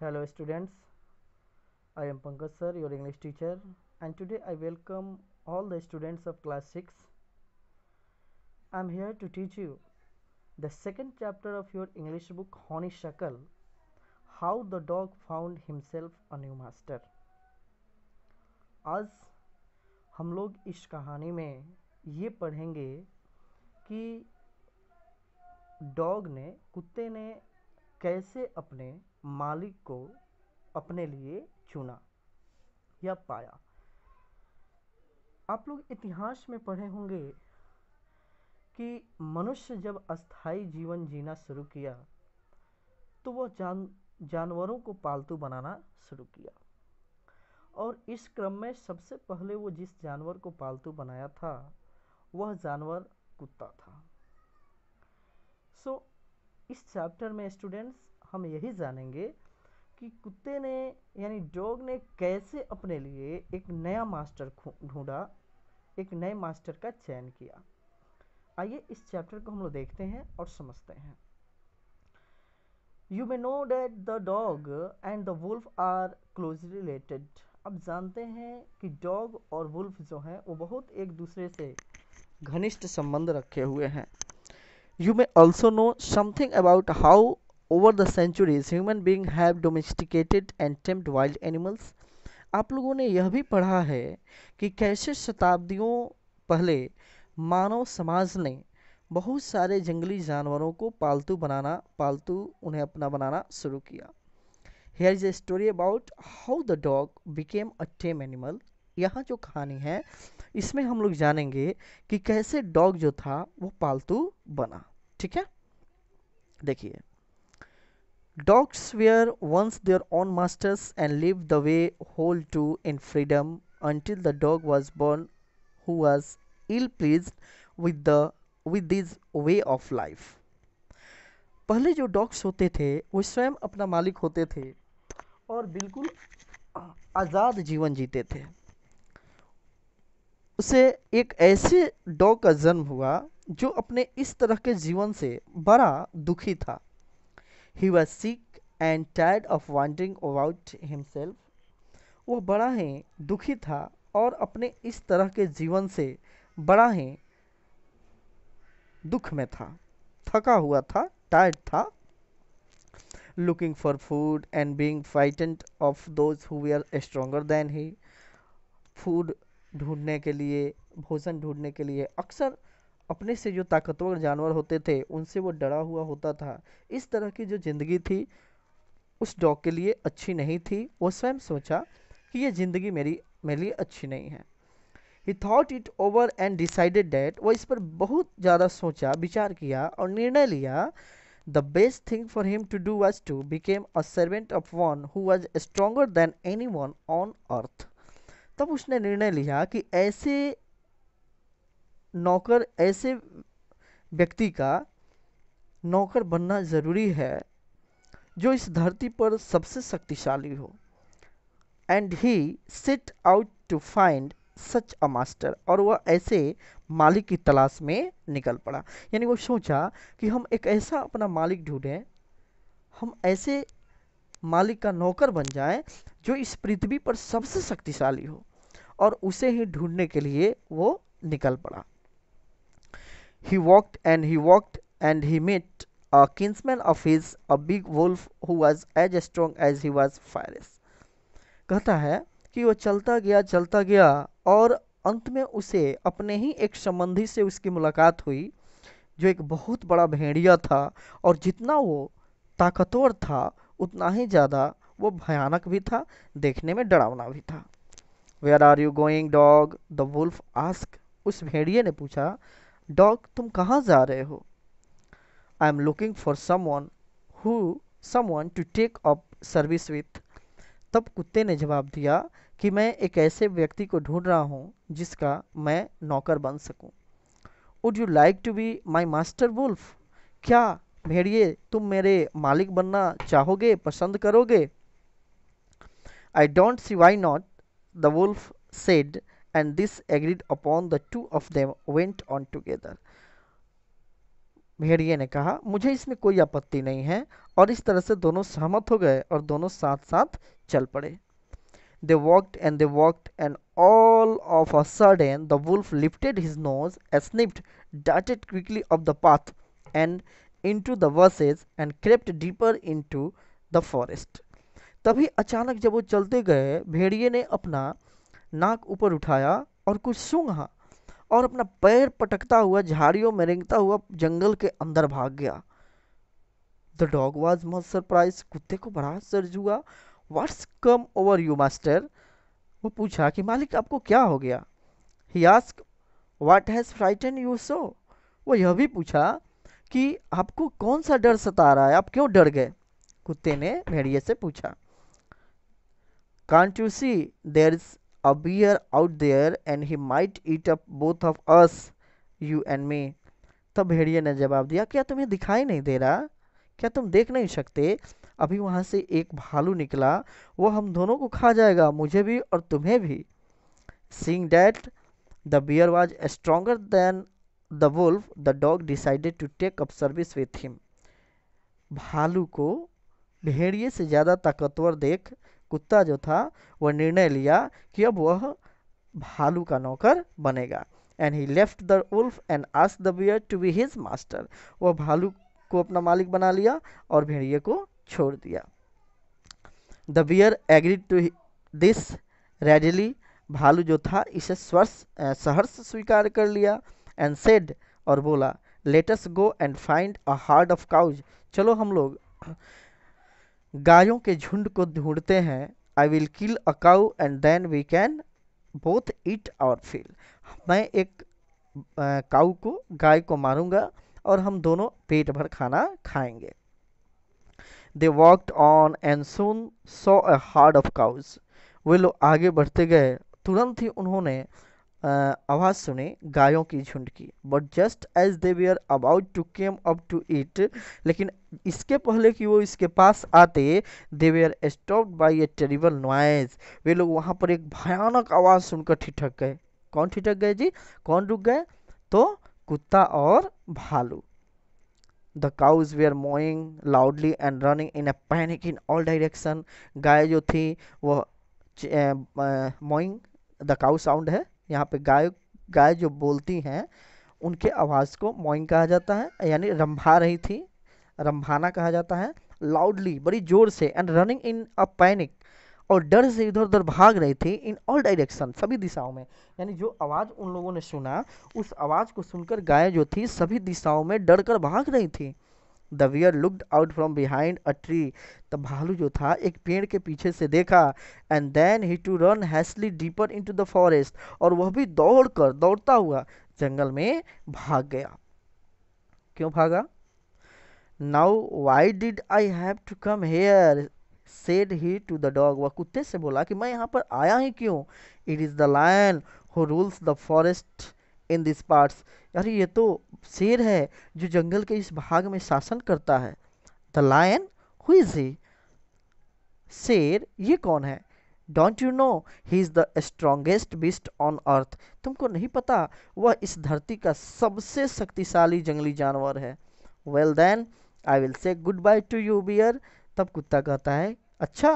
hello students i am pankaj sir your english teacher and today i welcome all the students of class 6 i'm here to teach you the second chapter of your english book honeysuckle how the dog found himself a new master आज हम लोग इस कहानी में ये पढ़ेंगे कि dog ने कुत्ते ने कैसे अपने मालिक को अपने लिए चुना या पाया आप लोग इतिहास में पढ़े होंगे कि मनुष्य जब अस्थाई जीवन जीना शुरू किया तो वह जान जानवरों को पालतू बनाना शुरू किया और इस क्रम में सबसे पहले वो जिस जानवर को पालतू बनाया था वह जानवर कुत्ता था सो so, इस चैप्टर में स्टूडेंट्स हम यही जानेंगे कि कुत्ते ने यानी डॉग ने कैसे अपने लिए एक नया मास्टर ढूंढा एक नए मास्टर का चयन किया आइए इस चैप्टर को हम लोग देखते हैं और समझते हैं you may know that the dog and the wolf are closely related अब जानते हैं कि डॉग और वुल्फ जो हैं वो बहुत एक दूसरे से घनिष्ठ संबंध रखे हुए हैं you may also know something about how over the centuries human being have domesticated and tamed wild animals आप लोगों ने यह भी पढ़ा है कि कैसे शताब्दियों पहले मानव समाज ने बहुत सारे जंगली जानवरों को पालतू बनाना पालतू उन्हें अपना बनाना शुरू किया here is a story about how the dog became a tame animal यहाँ जो कहानी है इसमें हम लोग जानेंगे कि कैसे डॉग जो था वो पालतू बना ठीक है देखिए Dogs were once their own masters and lived the way whole too in freedom until the dog was born who was ill pleased with the with this way of life पहले जो डॉग्स होते थे वो स्वयं अपना मालिक होते थे और बिल्कुल आज़ाद जीवन जीते थे उसे एक ऐसे डॉग का जन्म हुआ जो अपने इस तरह के जीवन से बड़ा दुखी था he was sick and tired of wandering about himself वह बड़ा ही दुखी था और अपने इस तरह के जीवन से बड़ा ही दुख में था थका हुआ था टायर्ड था looking for food and being frightened of those who are stronger than he food ढूंढने के लिए भोजन ढूंढने के लिए अक्सर अपने से जो ताकतवर जानवर होते थे उनसे वो डरा हुआ होता था इस तरह की जो ज़िंदगी थी उस डॉग के लिए अच्छी नहीं थी वो स्वयं सोचा कि ये ज़िंदगी मेरी मेरे लिए अच्छी नहीं है he thought it over and decided that वो इस पर बहुत ज़्यादा सोचा विचार किया और निर्णय लिया the best thing for him to do was to became a servant of one who was stronger than any one on earth तब उसने निर्णय लिया कि ऐसे नौकर ऐसे व्यक्ति का नौकर बनना ज़रूरी है जो इस धरती पर सबसे शक्तिशाली हो and he set out to find such a master और वह ऐसे मालिक की तलाश में निकल पड़ा यानी वो सोचा कि हम एक ऐसा अपना मालिक ढूंढें हम ऐसे मालिक का नौकर बन जाएं जो इस पृथ्वी पर सबसे शक्तिशाली हो और उसे ही ढूंढने के लिए वो निकल पड़ा He walked and he walked, and he met a kinsman of his, a big wolf who was as strong as he was फायरस कहता है कि वो चलता गया चलता गया और अंत में उसे अपने ही एक संबंधी से उसकी मुलाकात हुई जो एक बहुत बड़ा भेड़िया था और जितना वो ताकतवर था उतना ही ज़्यादा वो भयानक भी था देखने में डरावना भी था where are you going dog the wolf ask उस भेड़िए ने पूछा डॉग तुम कहाँ जा रहे हो I am looking for someone who someone to take up service with तब कुत्ते ने जवाब दिया कि मैं एक ऐसे व्यक्ति को ढूंढ रहा हूँ जिसका मैं नौकर बन सकूँ would you like to be my master wolf क्या भेड़िए तुम मेरे मालिक बनना चाहोगे पसंद करोगे I don't see why not the wolf said and this agreed upon the two of them went on together भेड़िए ने कहा मुझे इसमें कोई आपत्ति नहीं है और इस तरह से दोनों सहमत हो गए और दोनों साथ साथ चल पड़े they walked and they walked and all of a sudden the wolf lifted his nose sniffed डाटेड quickly off the path and in to the woods and crept deeper in to the forest तभी अचानक जब वो चलते गए भेड़िए ने अपना नाक ऊपर उठाया और कुछ सूंघा और अपना पैर पटकता हुआ झाड़ियों में रेंगता हुआ जंगल के अंदर भाग गया the dog was most surprise कुत्ते को बड़ा सर्ज हुआ what's come over you master वो पूछा कि मालिक आपको क्या हो गया he ask what has frightened you so वो यह भी पूछा कि आपको कौन सा डर सता रहा है आप क्यों डर गए कुत्ते ने भेड़िए से पूछा can't you see there is appear out there and he might eat up both of us you and me तब भेड़िए ने जवाब दिया क्या तुम्हें दिखाई नहीं दे रहा क्या तुम देख नहीं सकते अभी वहाँ से एक भालू निकला वो हम दोनों को खा जाएगा मुझे भी और तुम्हें भी seeing that the bear was stronger than the wolf the dog decided to take up service with him भालू को भेड़िए से ज़्यादा ताकतवर देख कुत्ता जो था वह निर्णय लिया कि अब वह भालू का नौकर बनेगा and he left the wolf and आस the bear to be his master वह भालू को अपना मालिक बना लिया और भेड़िए को छोड़ दिया the bear agree to this readily भालू जो था इसे स्वर्ष सहर्ष स्वीकार कर लिया एंड सेड और बोला let's go and find a herd of cows चलो हम लोग गायों के झुंड को ढूंढते हैं I will kill a cow and then we can both eat our fill मैं एक काउ को गाय को मारूंगा और हम दोनों पेट भर खाना खाएंगे they walked on and soon saw a herd of cows वे लोग आगे बढ़ते गए तुरंत ही उन्होंने आवाज़ सुने गायों की झुंड की but just as they were about to came up to it लेकिन इसके पहले कि वो इसके पास आते they were stop by a terrible noise वे लोग वहाँ पर एक भयानक आवाज़ सुनकर ठिठक गए कौन ठिठक गए जी कौन रुक गए तो कुत्ता और भालू the cows were mooing loudly and running in a panic in all direction गाय जो थी वो मोइंग द काउ साउंड है यहाँ पे गाय गाय जो बोलती हैं उनके आवाज़ को मोइंग कहा जाता है यानी रंभा रही थी रंभाना कहा जाता है लाउडली बड़ी जोर से and running in a panic और डर से इधर उधर भाग रही थी इन ऑल डायरेक्शन सभी दिशाओं में यानी जो आवाज़ उन लोगों ने सुना उस आवाज़ को सुनकर गाय जो थी सभी दिशाओं में डर कर भाग रही थी the bear looked out from behind a tree तब भालू जो था एक पेड़ के पीछे से देखा and then he to run hastily deeper in to the forest और वह भी दौड़ कर दौड़ता हुआ जंगल में भाग गया क्यों भागा now why did I have to come here said he to the dog वह कुत्ते से बोला कि मैं यहाँ पर आया ही क्यों it is the lion who rules the forest in this parts अरे ये तो शेर है जो जंगल के इस भाग में शासन करता है the lion who is he शेर ये कौन है don't you know he is the strongest beast on earth तुमको नहीं पता वह इस धरती का सबसे शक्तिशाली जंगली जानवर है well then I will say good bye to you bear तब कुत्ता कहता है अच्छा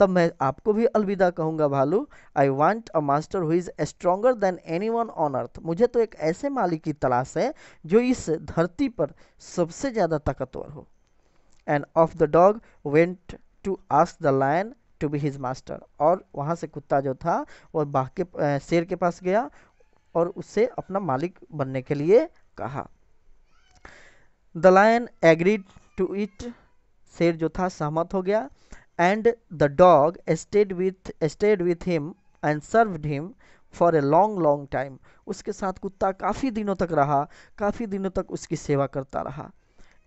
तब मैं आपको भी अलविदा कहूँगा भालू I want a master who is stronger than any one on earth मुझे तो एक ऐसे मालिक की तलाश है जो इस धरती पर सबसे ज़्यादा ताकतवर हो and off the dog went to ask the lion to be his master और वहाँ से कुत्ता जो था वह बाघ के शेर के पास गया और उससे अपना मालिक बनने के लिए कहा the lion agreed to it शेर जो था सहमत हो गया and the dog stayed with stayed with him and served him for a long long time उसके साथ कुत्ता काफ़ी दिनों तक रहा काफ़ी दिनों तक उसकी सेवा करता रहा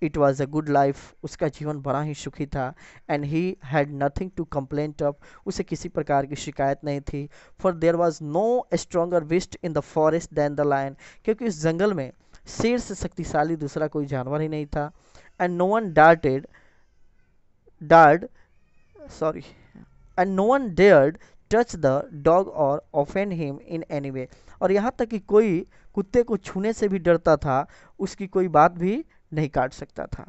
it was a good life उसका जीवन बड़ा ही सुखी था and he had nothing to complaint of उसे किसी प्रकार की शिकायत नहीं थी for there was no stronger beast in the forest than the lion क्योंकि उस जंगल में शेर से शक्तिशाली दूसरा कोई जानवर ही नहीं था and no one darted dared sorry and no one dared touch the dog or offend him in any way और यहाँ तक कि कोई कुत्ते को छूने से भी डरता था उसकी कोई बात भी नहीं काट सकता था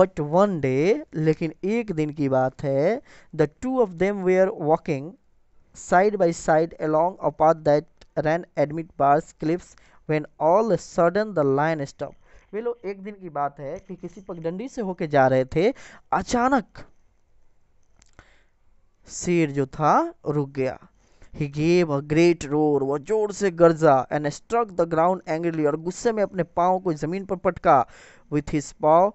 बट वन डे लेकिन एक दिन की बात है the two of them were walking side by side along a path that ran admit bars clips when all sudden the lion stop वे लोग एक दिन की बात है कि किसी पगडंडी से होके जा रहे थे अचानक शेर जो था रुक गया he gave a great roar वह जोर से गर्जा and struck the ground angrily और गुस्से में अपने पाँव को जमीन पर पटका with his paw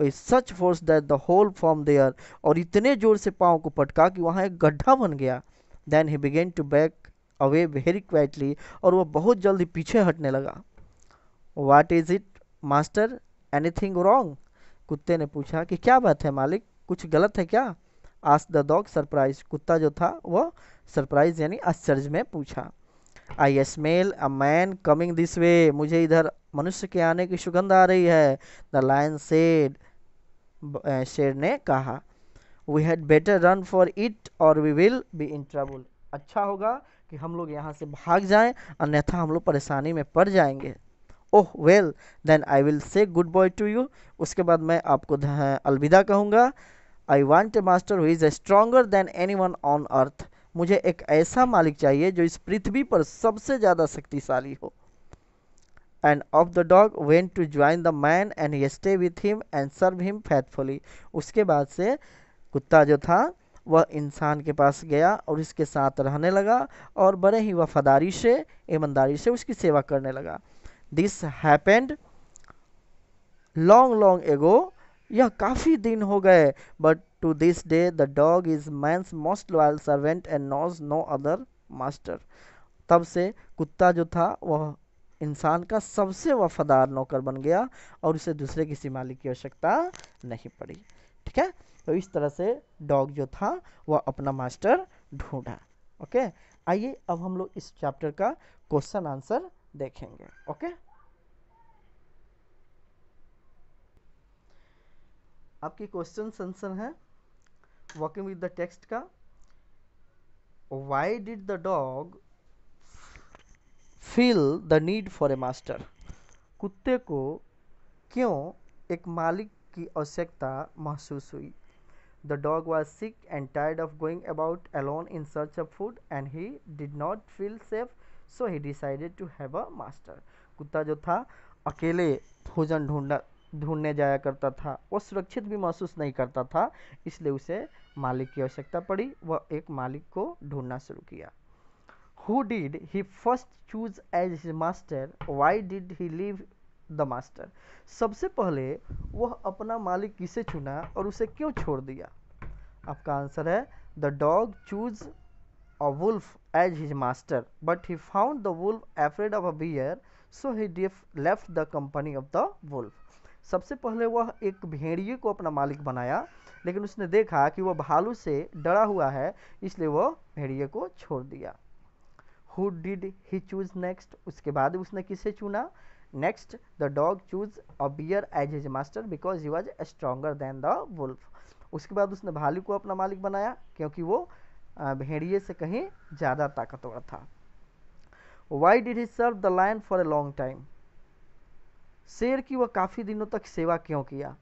with such force that the whole form there और इतने जोर से पाँव को पटका कि वहाँ एक गड्ढा बन गया then he began to back away very quietly और वह बहुत जल्दी पीछे हटने लगा what is it master anything wrong कुत्ते ने पूछा कि क्या बात है मालिक कुछ गलत है क्या आस द डॉग सरप्राइज कुत्ता जो था वह सरप्राइज यानी आश्चर्य में पूछा I smell a man coming this way मुझे इधर मनुष्य के आने की सुगंध आ रही है द लाइन सेड शेर ने कहा we had better run for it or we will be in trouble अच्छा होगा कि हम लोग यहाँ से भाग जाएं अन्यथा हम लोग परेशानी में पड़ जाएंगे oh well then I will say good bye to you उसके बाद मैं आपको अलविदा कहूँगा I want a master who is stronger than any one on earth मुझे एक ऐसा मालिक चाहिए जो इस पृथ्वी पर सबसे ज़्यादा शक्तिशाली हो and off the dog went to join the man and he stay with him and serve him faithfully उसके बाद से कुत्ता जो था वह इंसान के पास गया और इसके साथ रहने लगा और बड़े ही वफादारी से ईमानदारी से उसकी सेवा करने लगा this happened long long ago यह काफ़ी दिन हो गए but to this day the dog is man's most loyal servant and knows no other master तब से कुत्ता जो था वह इंसान का सबसे वफादार नौकर बन गया और उसे दूसरे किसी मालिक की आवश्यकता नहीं पड़ी ठीक है तो इस तरह से डॉग जो था वह अपना मास्टर ढूंढा ओके आइए अब हम लोग इस चैप्टर का क्वेश्चन आंसर देखेंगे ओके आपकी क्वेश्चन आंसर है वॉकिंग विद द टेक्स्ट का why did the dog feel the need for a master कुत्ते को क्यों एक मालिक की आवश्यकता महसूस हुई the dog was sick and tired of going about alone in search of food and he did not feel safe so he decided to have a master कुत्ता जो था अकेले भोजन ढूंढना ढूंढने जाया करता था वो सुरक्षित भी महसूस नहीं करता था इसलिए उसे मालिक की आवश्यकता पड़ी वह एक मालिक को ढूंढना शुरू किया who did he first choose as his master why did he leave the master सबसे पहले वह अपना मालिक किसे चुना और उसे क्यों छोड़ दिया आपका आंसर है the dog choose a wolf as his master but he found the wolf afraid of a bear so he left the company of the wolf सबसे पहले वह एक भेड़िए को अपना मालिक बनाया लेकिन उसने देखा कि वह भालू से डरा हुआ है इसलिए वह भेड़िए को छोड़ दिया who did he choose next उसके बाद उसने किसे चुना next the dog choose a bear as his master because he was stronger than the wolf उसके बाद उसने भालू को अपना मालिक बनाया क्योंकि वो भेड़िए से कहीं ज़्यादा ताकतवर था why did he serve the lion for a long time शेर की वह काफ़ी दिनों तक सेवा क्यों किया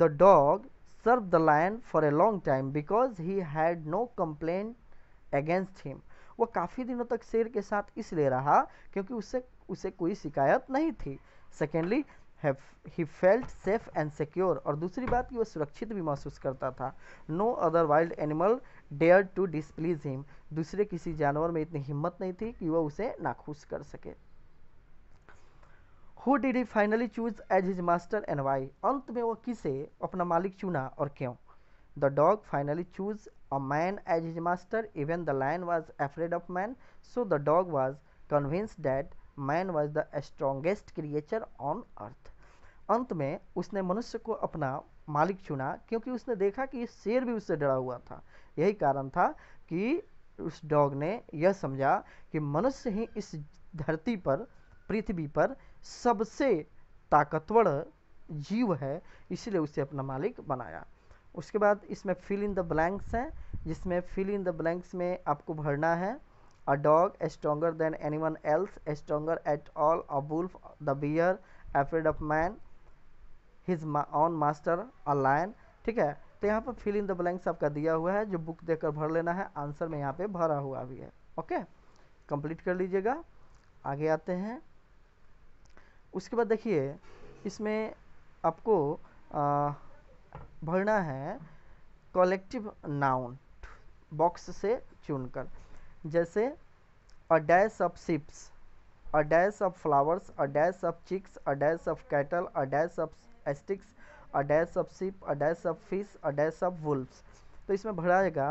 the dog serve the lion for a long time because he had no complain against him वह काफ़ी दिनों तक शेर के साथ इसलिए रहा क्योंकि उससे उसे कोई शिकायत नहीं थी secondly he felt safe and secure और दूसरी बात कि वह सुरक्षित भी महसूस करता था no other wild animal dare to displease him दूसरे किसी जानवर में इतनी हिम्मत नहीं थी कि वह उसे नाखुश कर सके who did he finally choose as his master and why अंत में वो किसे अपना मालिक चुना और क्यों the dog finally choose a man as his master even the lion was afraid of man so the dog was convince that man was the strongest creature on earth अंत में उसने मनुष्य को अपना मालिक चुना क्योंकि उसने देखा कि शेर भी उससे डरा हुआ था यही कारण था कि उस डॉग ने यह समझा कि मनुष्य ही इस धरती पर पृथ्वी पर सबसे ताकतवर जीव है इसीलिए उसे अपना मालिक बनाया उसके बाद इसमें फिल इन द ब्लैंक्स हैं जिसमें फिल इन द ब्लैंक्स में आपको भरना है a dog stronger than any anyone else stronger at all a wolf the bear afraid of man his own master a lion ठीक है तो यहाँ पर फिल इन द ब्लैंक्स आपका दिया हुआ है जो बुक देकर भर लेना है आंसर में यहाँ पे भरा हुआ भी है ओके कंप्लीट कर लीजिएगा आगे आते हैं उसके बाद देखिए इसमें आपको भरना है कलेक्टिव नाउन बॉक्स से चुनकर जैसे a dash of ships a dash of flowers a dash of chicks a dash of cattle a dash of sticks a dash of ship a dash of fish a dash of wolves तो इसमें भराएगा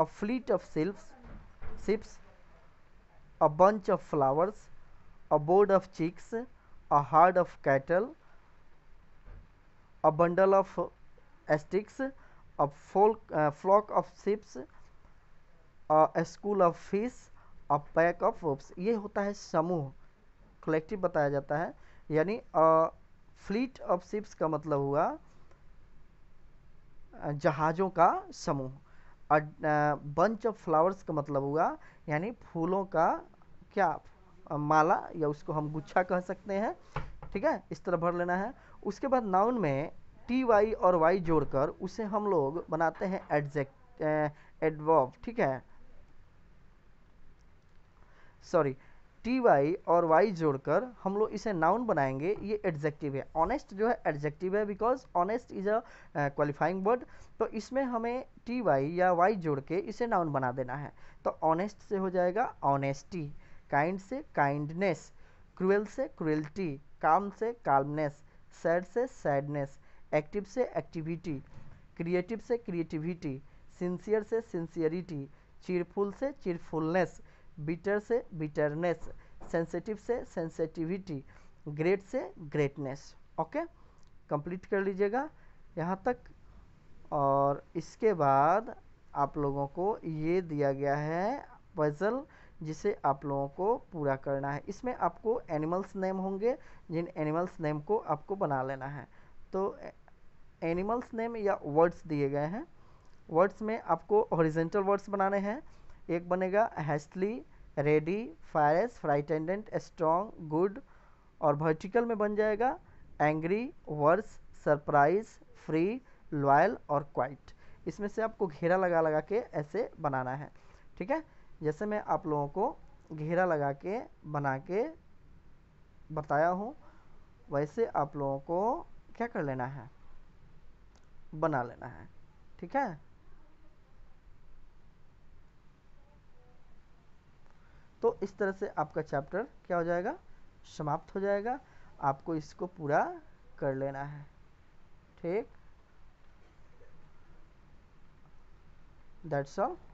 a fleet of ships ships a bunch of flowers a board of chicks a herd of cattle, a bundle of sticks, a folk, uh, flock of sheep, a school of fish, a pack of wolves. ये होता है समूह collective बताया जाता है यानी fleet of ships का मतलब हुआ जहाज़ों का समूह बंच ऑफ फ्लावर्स का मतलब हुआ यानी फूलों का क्या माला या उसको हम गुच्छा कह सकते हैं ठीक है इस तरह भर लेना है उसके बाद नाउन में टी वाई और वाई जोड़कर उसे हम लोग बनाते हैं एडजेक्ट एडवॉब ठीक है सॉरी टी वाई और वाई जोड़कर हम लोग इसे नाउन बनाएंगे ये एडजेक्टिव है ऑनेस्ट जो है एडजेक्टिव है because honest is a qualifying word तो इसमें हमें टी वाई या वाई जोड़ के इसे नाउन बना देना है तो ऑनेस्ट से हो जाएगा ऑनेस्टी काइंड से काइंडनेस क्रूएल से क्रूएल्टी काम से कामनेस सैड से सैडनेस एक्टिव से एक्टिविटी क्रिएटिव से क्रिएटिविटी सिंसियर से सिंसियरिटी चीरफुल से चीरफुलनेस बिटर से बिटरनेस सेंसिटिव से सेंसिटिविटी ग्रेट से ग्रेटनेस ओके कंप्लीट कर लीजिएगा यहाँ तक और इसके बाद आप लोगों को ये दिया गया है पजल जिसे आप लोगों को पूरा करना है इसमें आपको एनिमल्स नेम होंगे जिन एनिमल्स नेम को आपको बना लेना है तो एनिमल्स नेम या वर्ड्स दिए गए हैं वर्ड्स में आपको हॉरिजेंटल वर्ड्स बनाने हैं एक बनेगा hastily ready fierce frightened strong good और वर्टिकल में बन जाएगा angry worse surprise free loyal और क्वाइट इसमें से आपको घेरा लगा लगा के ऐसे बनाना है ठीक है जैसे मैं आप लोगों को घेरा लगा के बना के बताया हूँ वैसे आप लोगों को क्या कर लेना है बना लेना है ठीक है तो इस तरह से आपका चैप्टर क्या हो जाएगा समाप्त हो जाएगा आपको इसको पूरा कर लेना है ठीक दैट्स ऑल